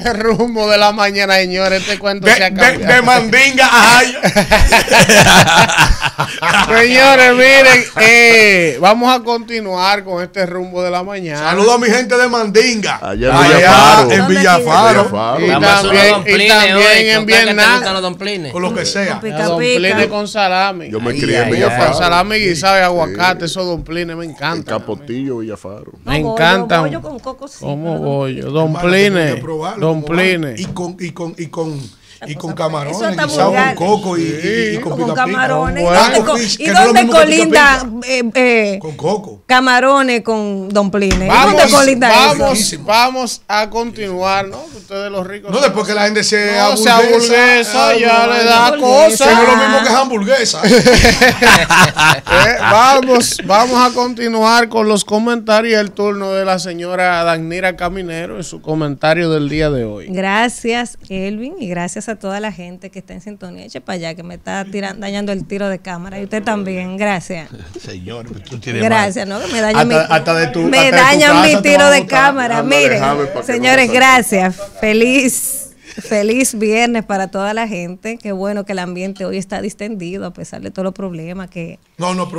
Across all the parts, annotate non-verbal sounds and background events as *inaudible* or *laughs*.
Este rumbo de la mañana, señores, este cuento de, se De, mandinga a *laughs* Señores, miren, eh, vamos a continuar con este rumbo de la mañana. saludos a mi gente de Mandinga. Allá, en Villafaro. Y, también, en Vietnam. Con lo que sea. Con Pline con salami. Yo me crié en Villafaro. Con salami y sabe aguacate, eso Don Pline, me encanta. Capotillo, Villafaro. Me encantan. Como bollo. Don Pline. Y con, y con, y con y con camarones, y eh, eh, con coco y, con, con camarones. Pica, ¿Y dónde colinda? con coco camarones con Don Pline. Vamos, a continuar, ¿no? Ustedes los ricos. No, después que la gente se hamburguesa, ya le da cosas. Es lo mismo que es hamburguesa. vamos, vamos a continuar con los comentarios y el turno de la señora Danira Caminero en su comentario del día de hoy. Gracias, Elvin, y gracias a toda la gente que está en sintonía. Eche para allá, que me está tirando, dañando el tiro de cámara. Y usted también, gracias. Señor, tú tienes Gracias, ¿no? Me dañan mi, tiro de cámara. Miren, señores, gracias. Feliz. Feliz viernes para toda la gente. Qué bueno que el ambiente hoy está distendido a pesar de todos los problemas que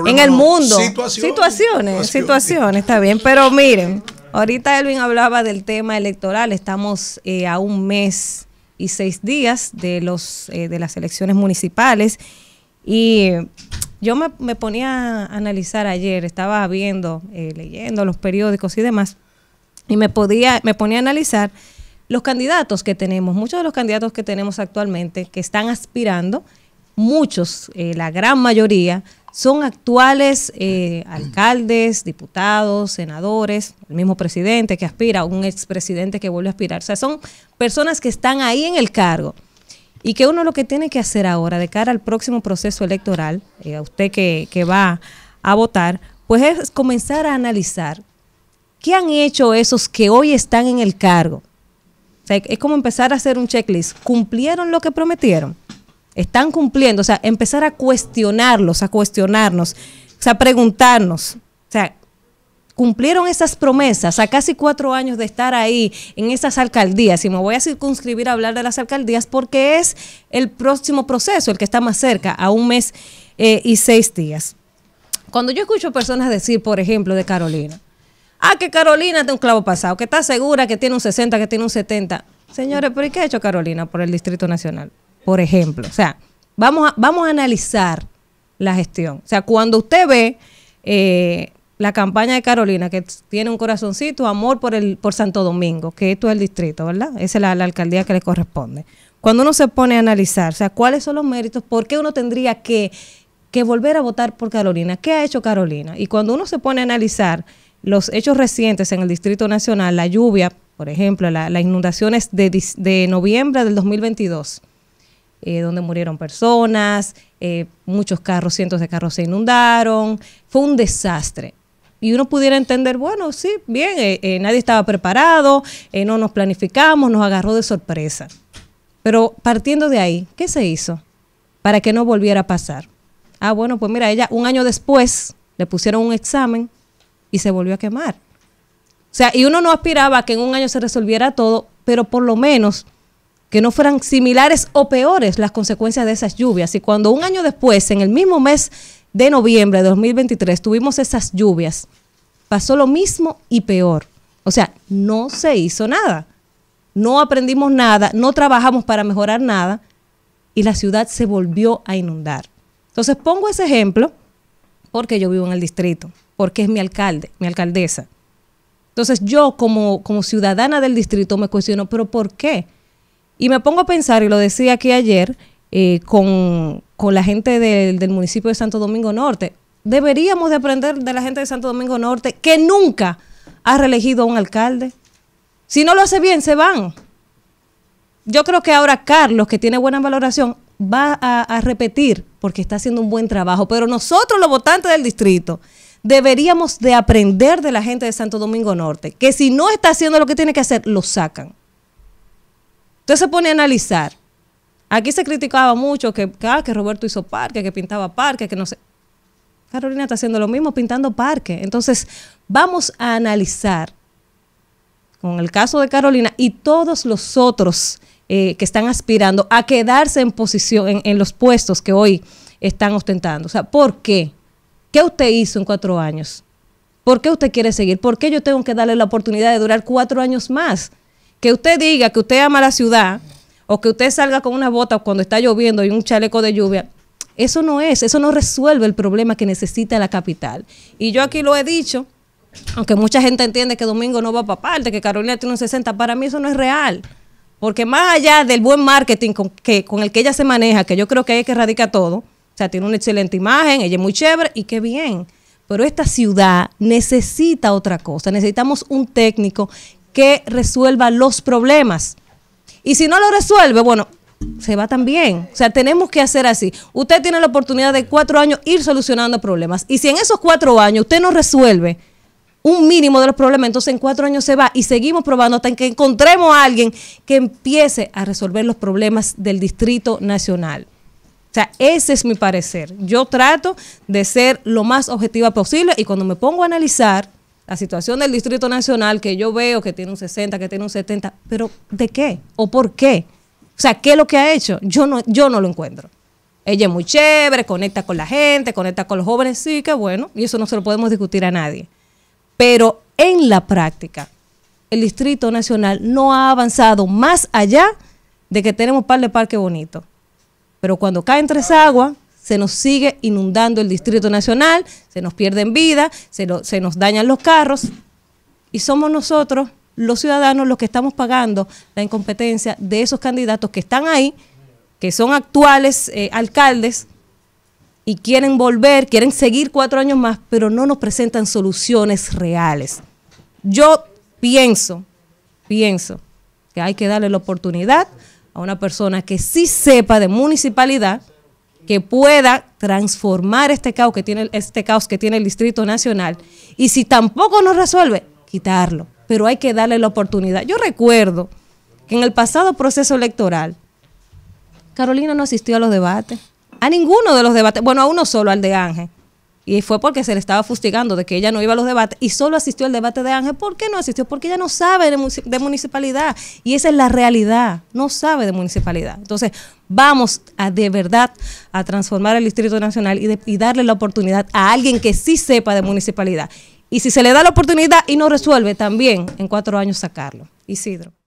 en el mundo. Situaciones, situaciones, está bien. Pero miren, ahorita Elvin hablaba del tema electoral. Estamos eh, a un mes y seis días de los eh, de las elecciones municipales y yo me, ponía a analizar ayer, estaba viendo, eh, leyendo los periódicos y demás, y me, podía, me ponía a analizar los candidatos que tenemos, muchos de los candidatos que tenemos actualmente que están aspirando, muchos, eh, la gran mayoría, son actuales eh, mm. alcaldes, diputados, senadores, el mismo presidente que aspira, un expresidente que vuelve a aspirar. O sea, son personas que están ahí en el cargo y que uno lo que tiene que hacer ahora de cara al próximo proceso electoral, eh, a usted que, va a votar, pues es comenzar a analizar qué han hecho esos que hoy están en el cargo. es como empezar a hacer un checklist. ¿Cumplieron lo que prometieron? ¿Están cumpliendo? O sea, empezar a cuestionarlos, a cuestionarnos, a preguntarnos. O sea, cumplieron esas promesas a casi cuatro años de estar ahí en esas alcaldías, y me voy a circunscribir a hablar de las alcaldías porque es el próximo proceso, el que está más cerca, a un mes eh, y seis días. Cuando yo escucho personas decir, por ejemplo, de Carolina, ah, que Carolina tiene un clavo pasado, que está segura que tiene un 60, que tiene un 70. Señores, ¿pero qué ha hecho Carolina por el Distrito Nacional? Por ejemplo, o sea, vamos a, vamos a analizar la gestión. O sea, cuando usted ve... Eh, la campaña de Carolina, que tiene un corazoncito, amor por, el, por Santo Domingo, que esto es el distrito, ¿verdad? Esa es la, alcaldía que le corresponde. Cuando uno se pone a analizar, o sea, cuáles son los méritos, por qué uno tendría que, volver a votar por Carolina, qué ha hecho Carolina. Y cuando uno se pone a analizar los hechos recientes en el Distrito Nacional, la lluvia, por ejemplo, las inundaciones de, noviembre del 2022, eh, donde murieron personas, eh, muchos carros, cientos de carros se inundaron, fue un desastre y uno pudiera entender, bueno, sí, bien, eh, eh, nadie estaba preparado, eh, no nos planificamos, nos agarró de sorpresa. Pero partiendo de ahí, ¿qué se hizo para que no volviera a pasar? Ah, bueno, pues mira, ella un año después le pusieron un examen y se volvió a quemar. O sea, y uno no aspiraba a que en un año se resolviera todo, pero por lo menos que no fueran similares o peores las consecuencias de esas lluvias. Y cuando un año después, en el mismo mes de noviembre de 2023 tuvimos esas lluvias, pasó lo mismo y peor. O sea, no se hizo nada, no aprendimos nada, no trabajamos para mejorar nada y la ciudad se volvió a inundar. Entonces pongo ese ejemplo porque yo vivo en el distrito, porque es mi alcalde, mi alcaldesa. Entonces yo como, como ciudadana del distrito me cuestiono, pero ¿por qué? Y me pongo a pensar, y lo decía aquí ayer, eh, con, la gente del, municipio de Santo Domingo Norte. Deberíamos de aprender de la gente de Santo Domingo Norte que nunca ha reelegido a un alcalde. Si no lo hace bien, se van. Yo creo que ahora Carlos, que tiene buena valoración, va a, a, repetir porque está haciendo un buen trabajo. Pero nosotros, los votantes del distrito, deberíamos de aprender de la gente de Santo Domingo Norte, que si no está haciendo lo que tiene que hacer, lo sacan. Entonces se pone a analizar Aquí se criticaba mucho que, ah, que Roberto hizo parque, que pintaba parque, que no sé. Carolina está haciendo lo mismo pintando parque. Entonces, vamos a analizar con el caso de Carolina y todos los otros eh, que están aspirando a quedarse en posición, en, en, los puestos que hoy están ostentando. O sea, ¿por qué? ¿Qué usted hizo en cuatro años? ¿Por qué usted quiere seguir? ¿Por qué yo tengo que darle la oportunidad de durar cuatro años más? Que usted diga que usted ama la ciudad, o que usted salga con una bota cuando está lloviendo y un chaleco de lluvia, eso no es, eso no resuelve el problema que necesita la capital. Y yo aquí lo he dicho, aunque mucha gente entiende que Domingo no va para parte, que Carolina tiene un 60, para mí eso no es real. Porque más allá del buen marketing con, que, el que ella se maneja, que yo creo que hay que radica todo, o sea, tiene una excelente imagen, ella es muy chévere y qué bien. Pero esta ciudad necesita otra cosa, necesitamos un técnico que resuelva los problemas. Y si no lo resuelve, bueno, se va también. O sea, tenemos que hacer así. Usted tiene la oportunidad de cuatro años ir solucionando problemas. Y si en esos cuatro años usted no resuelve un mínimo de los problemas, entonces en cuatro años se va y seguimos probando hasta que encontremos a alguien que empiece a resolver los problemas del Distrito Nacional. O sea, ese es mi parecer. Yo trato de ser lo más objetiva posible y cuando me pongo a analizar la situación del Distrito Nacional, que yo veo que tiene un 60, que tiene un 70, pero ¿de qué? ¿O por qué? O sea, ¿qué es lo que ha hecho? Yo no, yo no lo encuentro. Ella es muy chévere, conecta con la gente, conecta con los jóvenes, sí, qué bueno, y eso no se lo podemos discutir a nadie. Pero en la práctica, el Distrito Nacional no ha avanzado más allá de que tenemos par de parques bonitos. Pero cuando caen tres aguas, se nos sigue inundando el Distrito Nacional, se nos pierden vidas, se, nos dañan los carros y somos nosotros, los ciudadanos, los que estamos pagando la incompetencia de esos candidatos que están ahí, que son actuales eh, alcaldes y quieren volver, quieren seguir cuatro años más, pero no nos presentan soluciones reales. Yo pienso, pienso que hay que darle la oportunidad a una persona que sí sepa de municipalidad, que pueda transformar este caos que tiene este caos que tiene el Distrito Nacional y si tampoco nos resuelve, quitarlo, pero hay que darle la oportunidad. Yo recuerdo que en el pasado proceso electoral Carolina no asistió a los debates, a ninguno de los debates, bueno, a uno solo, al de Ángel y fue porque se le estaba fustigando de que ella no iba a los debates y solo asistió al debate de Ángel. ¿Por qué no asistió? Porque ella no sabe de, municipalidad. Y esa es la realidad. No sabe de municipalidad. Entonces, vamos a de verdad a transformar el Distrito Nacional y darle la oportunidad a alguien que sí sepa de municipalidad. Y si se le da la oportunidad y no resuelve, también en cuatro años sacarlo. Isidro.